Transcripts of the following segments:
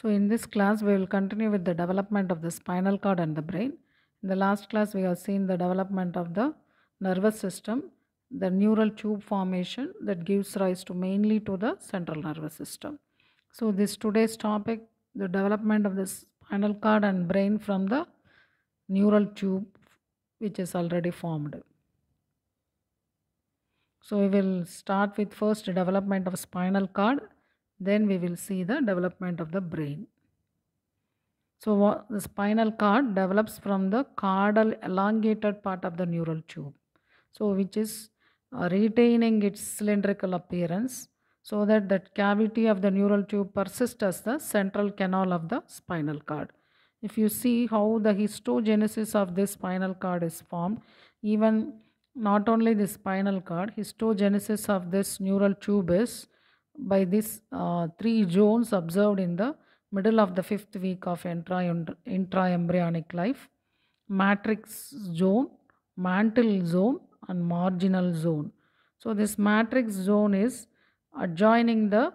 So in this class we will continue with the development of the spinal cord and the brain. In the last class we have seen the development of the nervous system, the neural tube formation that gives rise to mainly to the central nervous system. So this today's topic, the development of the spinal cord and brain from the neural tube which is already formed. So we will start with first development of spinal cord then we will see the development of the brain. So the spinal cord develops from the caudal elongated part of the neural tube. So which is uh, retaining its cylindrical appearance so that the cavity of the neural tube persists as the central canal of the spinal cord. If you see how the histogenesis of this spinal cord is formed, even not only the spinal cord, histogenesis of this neural tube is by these uh, three zones observed in the middle of the fifth week of intra- embryonic life matrix zone, mantle zone, and marginal zone. So, this matrix zone is adjoining the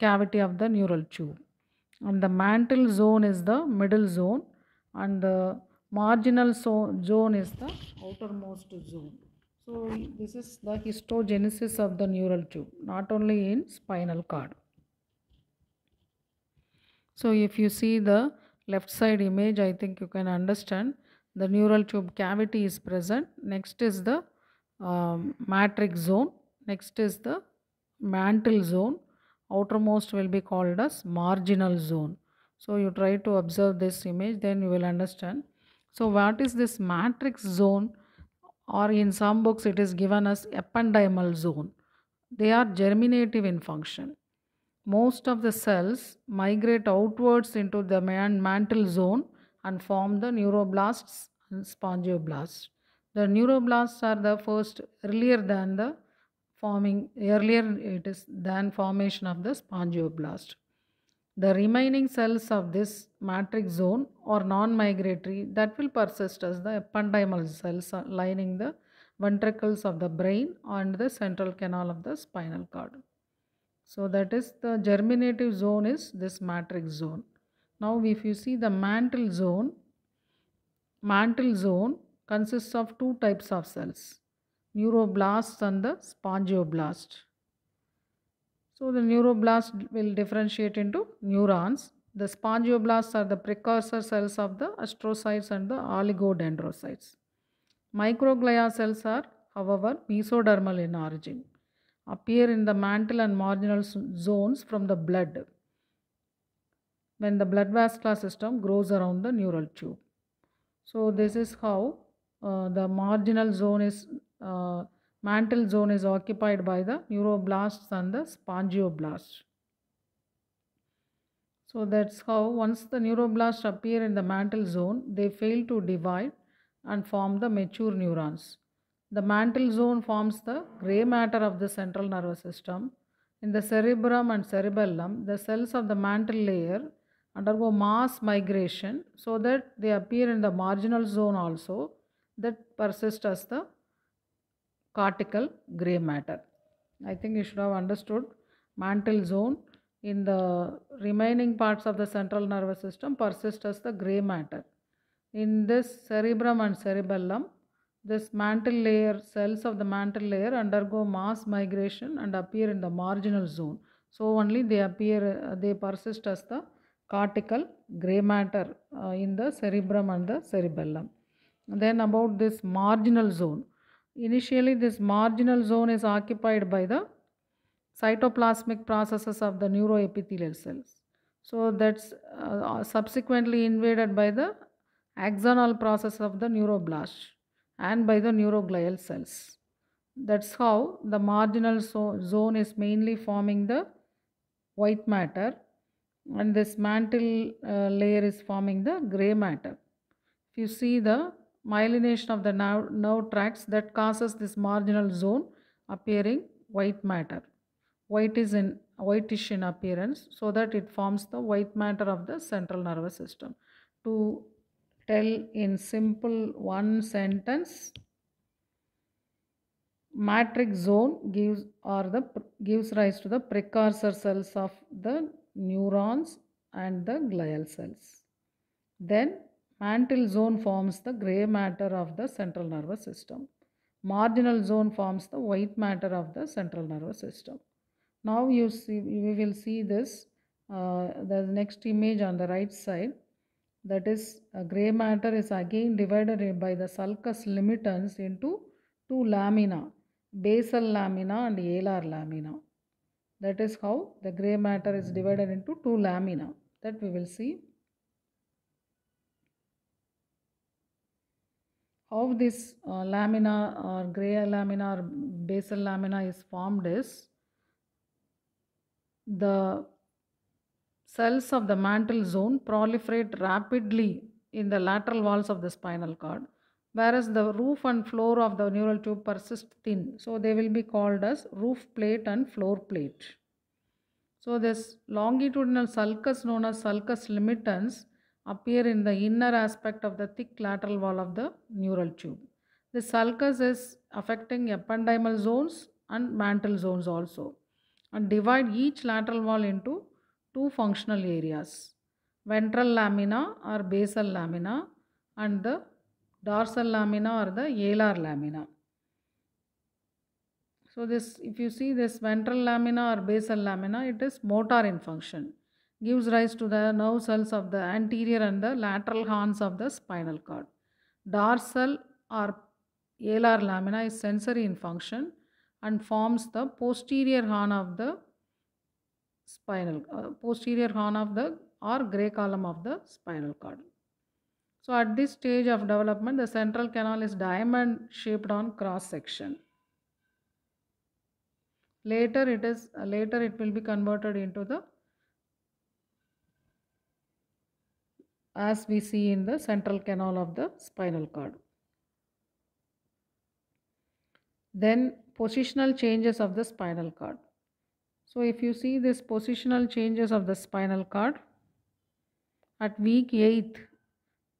cavity of the neural tube, and the mantle zone is the middle zone, and the marginal zone is the outermost zone. So this is the histogenesis of the neural tube, not only in spinal cord. So if you see the left side image, I think you can understand the neural tube cavity is present. Next is the um, matrix zone. Next is the mantle zone. Outermost will be called as marginal zone. So you try to observe this image, then you will understand. So what is this matrix zone? or in some books it is given as ependymal zone. They are germinative in function. Most of the cells migrate outwards into the mantle zone and form the neuroblasts and spongioblasts. The neuroblasts are the first earlier than the forming earlier it is than formation of the spongioblast. The remaining cells of this matrix zone are non-migratory that will persist as the ependymal cells lining the ventricles of the brain and the central canal of the spinal cord. So that is the germinative zone is this matrix zone. Now if you see the mantle zone, mantle zone consists of two types of cells, neuroblasts and the spongioblasts. So the neuroblast will differentiate into neurons. The spongioblasts are the precursor cells of the astrocytes and the oligodendrocytes. Microglia cells are, however, mesodermal in origin, appear in the mantle and marginal zones from the blood when the blood vascular system grows around the neural tube. So this is how uh, the marginal zone is uh, mantle zone is occupied by the neuroblasts and the spongioblast. So that's how once the neuroblasts appear in the mantle zone, they fail to divide and form the mature neurons. The mantle zone forms the gray matter of the central nervous system. In the cerebrum and cerebellum, the cells of the mantle layer undergo mass migration so that they appear in the marginal zone also that persists as the cortical gray matter. I think you should have understood mantle zone in the remaining parts of the central nervous system persist as the gray matter. In this cerebrum and cerebellum, this mantle layer, cells of the mantle layer undergo mass migration and appear in the marginal zone. So only they appear, they persist as the cortical gray matter uh, in the cerebrum and the cerebellum. Then about this marginal zone. Initially, this marginal zone is occupied by the cytoplasmic processes of the neuroepithelial cells. So that's uh, subsequently invaded by the axonal process of the neuroblast and by the neuroglial cells. That's how the marginal so zone is mainly forming the white matter and this mantle uh, layer is forming the gray matter. If you see the myelination of the nerve, nerve tracts that causes this marginal zone appearing white matter. White is in whitish in appearance so that it forms the white matter of the central nervous system. To tell in simple one sentence, matrix zone gives or the gives rise to the precursor cells of the neurons and the glial cells. Then Mantle zone forms the gray matter of the central nervous system. Marginal zone forms the white matter of the central nervous system. Now you see, we will see this, uh, the next image on the right side. That is, uh, gray matter is again divided by the sulcus limitans into two lamina, basal lamina and alar lamina. That is how the gray matter is divided into two lamina that we will see. how this uh, lamina or gray lamina or basal lamina is formed is the cells of the mantle zone proliferate rapidly in the lateral walls of the spinal cord whereas the roof and floor of the neural tube persist thin so they will be called as roof plate and floor plate so this longitudinal sulcus known as sulcus limitans appear in the inner aspect of the thick lateral wall of the neural tube. The sulcus is affecting ependymal zones and mantle zones also and divide each lateral wall into two functional areas ventral lamina or basal lamina and the dorsal lamina or the alar lamina. So this if you see this ventral lamina or basal lamina it is motor in function gives rise to the nerve cells of the anterior and the lateral horns of the spinal cord. Dorsal or alar lamina is sensory in function and forms the posterior horn of the spinal uh, posterior horn of the or gray column of the spinal cord. So at this stage of development the central canal is diamond shaped on cross section. Later it is later it will be converted into the as we see in the central canal of the spinal cord. Then positional changes of the spinal cord. So if you see this positional changes of the spinal cord, at week 8,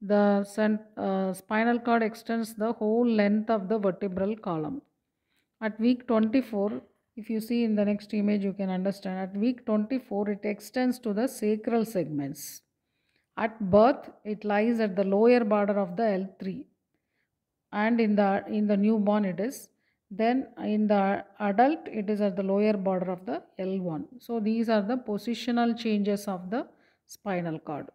the uh, spinal cord extends the whole length of the vertebral column. At week 24, if you see in the next image, you can understand. At week 24, it extends to the sacral segments. At birth, it lies at the lower border of the L3 and in the, in the newborn it is. Then in the adult, it is at the lower border of the L1. So these are the positional changes of the spinal cord.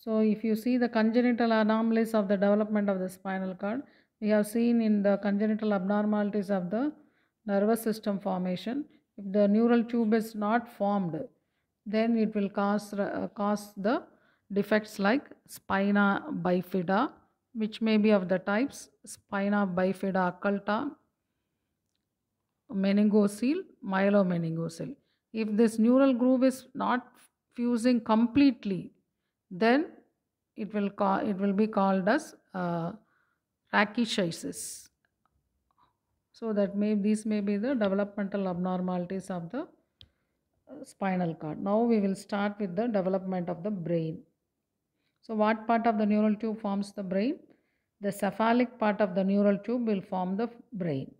So if you see the congenital anomalies of the development of the spinal cord, we have seen in the congenital abnormalities of the nervous system formation, if the neural tube is not formed, then it will cause, uh, cause the defects like spina bifida which may be of the types spina bifida occulta, meningocele, myelomeningocele. If this neural groove is not fusing completely, then it will it will be called as uh, So that may these may be the developmental abnormalities of the spinal cord. Now we will start with the development of the brain. So what part of the neural tube forms the brain? The cephalic part of the neural tube will form the brain.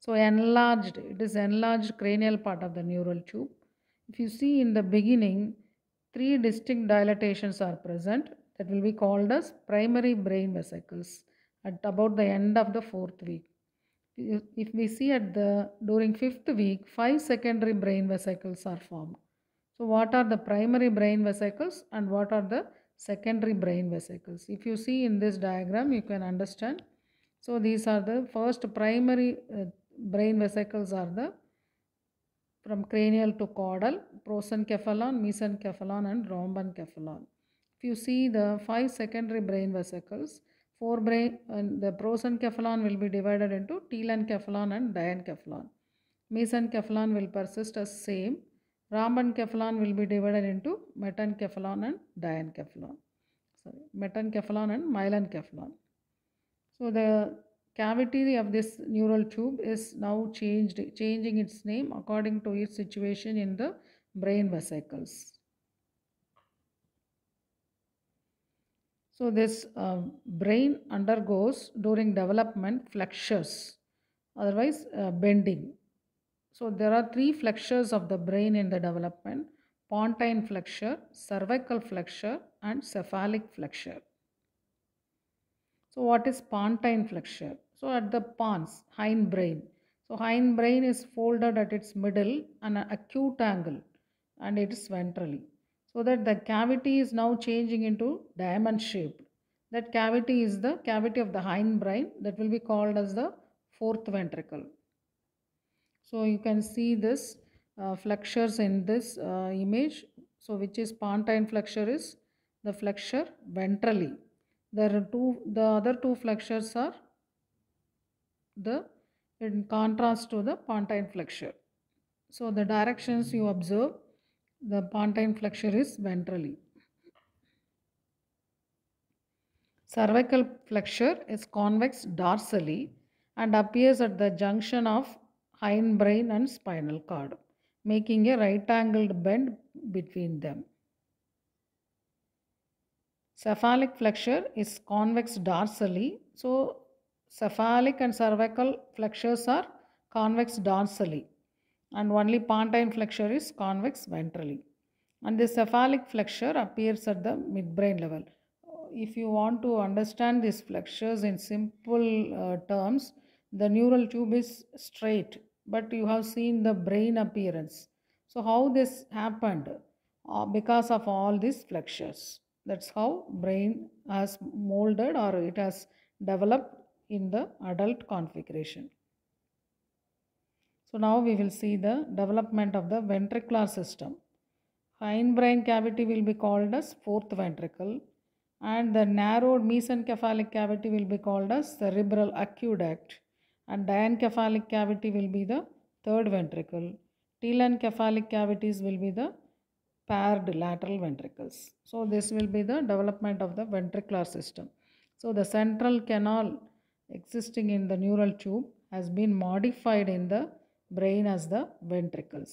So enlarged, it is enlarged cranial part of the neural tube. If you see in the beginning, three distinct dilatations are present that will be called as primary brain vesicles at about the end of the fourth week if we see at the during fifth week five secondary brain vesicles are formed so what are the primary brain vesicles and what are the secondary brain vesicles if you see in this diagram you can understand so these are the first primary uh, brain vesicles are the from cranial to caudal prosencephalon mesencephalon and rhombencephalon if you see the five secondary brain vesicles forebrain and the prosencephalon will be divided into telencephalon and diencephalon. Mesencephalon will persist as same. Rhombencephalon will be divided into metencephalon and diencephalon. Sorry, metencephalon and myelencephalon. So the cavity of this neural tube is now changed, changing its name according to its situation in the brain vesicles. So this um, brain undergoes during development flexures, otherwise uh, bending. So there are three flexures of the brain in the development, pontine flexure, cervical flexure and cephalic flexure. So what is pontine flexure? So at the pons, hind brain. So hind brain is folded at its middle and acute angle and it is ventrally so that the cavity is now changing into diamond shaped. That cavity is the cavity of the hindbrain that will be called as the fourth ventricle. So you can see this uh, flexures in this uh, image. So which is pontine flexure is the flexure ventrally. There are two, the other two flexures are the in contrast to the pontine flexure. So the directions you observe the pontine flexure is ventrally. Cervical flexure is convex dorsally and appears at the junction of hindbrain and spinal cord, making a right angled bend between them. Cephalic flexure is convex dorsally, so cephalic and cervical flexures are convex dorsally and only pontine flexure is convex ventrally. And the cephalic flexure appears at the midbrain level. If you want to understand these flexures in simple uh, terms, the neural tube is straight, but you have seen the brain appearance. So, how this happened? Uh, because of all these flexures. That's how brain has molded or it has developed in the adult configuration. So now we will see the development of the ventricular system. Hindbrain cavity will be called as fourth ventricle and the narrowed mesencephalic cavity will be called as cerebral aqueduct and diencephalic cavity will be the third ventricle. Telencephalic cavities will be the paired lateral ventricles. So this will be the development of the ventricular system. So the central canal existing in the neural tube has been modified in the brain as the ventricles.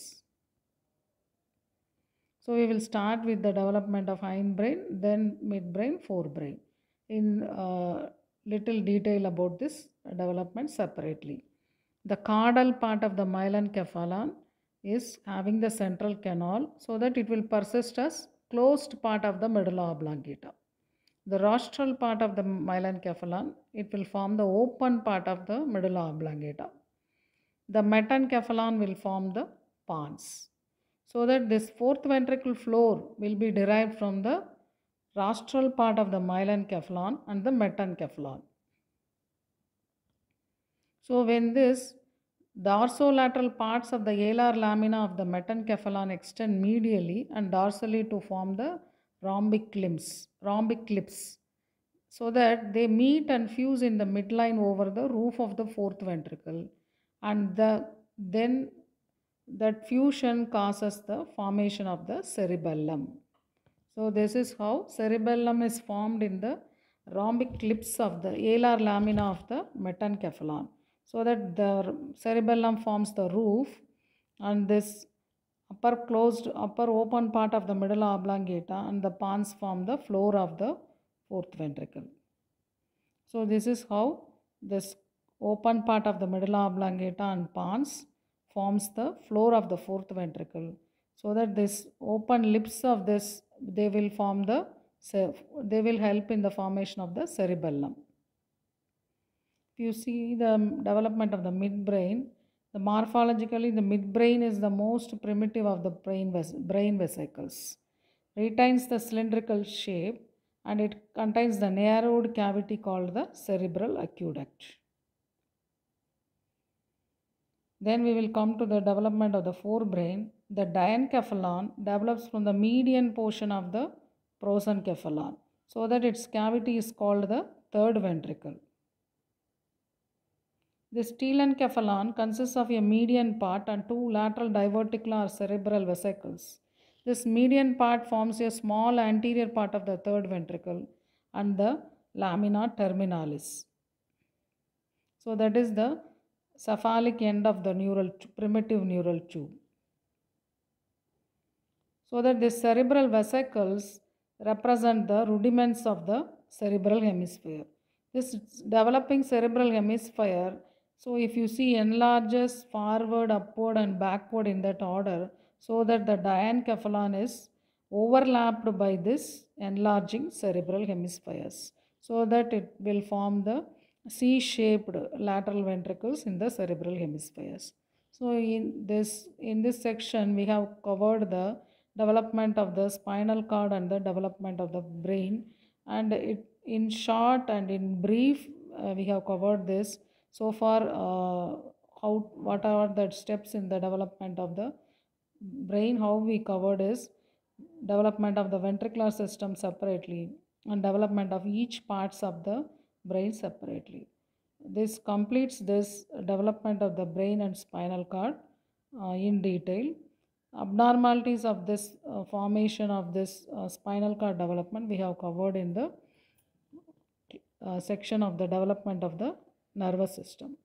So we will start with the development of hindbrain, then midbrain, forebrain. In uh, little detail about this development separately. The caudal part of the myelin myelencephalon is having the central canal so that it will persist as closed part of the medulla oblongata. The rostral part of the myelin myelencephalon, it will form the open part of the medulla oblongata the metancephalon will form the pons. So that this fourth ventricle floor will be derived from the rostral part of the myelencephalon and the metancephalon. So when this dorsolateral parts of the alar lamina of the metancephalon extend medially and dorsally to form the rhombic limbs, rhombic clips so that they meet and fuse in the midline over the roof of the fourth ventricle and the, then that fusion causes the formation of the cerebellum. So this is how cerebellum is formed in the rhombic lips of the alar lamina of the metancephalon. So that the cerebellum forms the roof and this upper closed, upper open part of the middle oblongata and the pons form the floor of the fourth ventricle. So this is how this open part of the medulla oblongata and pons forms the floor of the fourth ventricle. So that this open lips of this, they will form the, they will help in the formation of the cerebellum. If you see the development of the midbrain, the morphologically the midbrain is the most primitive of the brain, ves brain vesicles. Retains the cylindrical shape and it contains the narrowed cavity called the cerebral aqueduct. Then we will come to the development of the forebrain. The diencephalon develops from the median portion of the prosencephalon so that its cavity is called the third ventricle. The telencephalon consists of a median part and two lateral diverticular or cerebral vesicles. This median part forms a small anterior part of the third ventricle and the lamina terminalis. So that is the cephalic end of the neural primitive neural tube. So that the cerebral vesicles represent the rudiments of the cerebral hemisphere. This developing cerebral hemisphere, so if you see enlarges forward, upward and backward in that order, so that the diencephalon is overlapped by this enlarging cerebral hemispheres, so that it will form the C-shaped lateral ventricles in the cerebral hemispheres. So in this, in this section we have covered the development of the spinal cord and the development of the brain and it, in short and in brief uh, we have covered this so far uh, how what are the steps in the development of the brain how we covered is development of the ventricular system separately and development of each parts of the brain separately. This completes this development of the brain and spinal cord uh, in detail. Abnormalities of this uh, formation of this uh, spinal cord development we have covered in the uh, section of the development of the nervous system.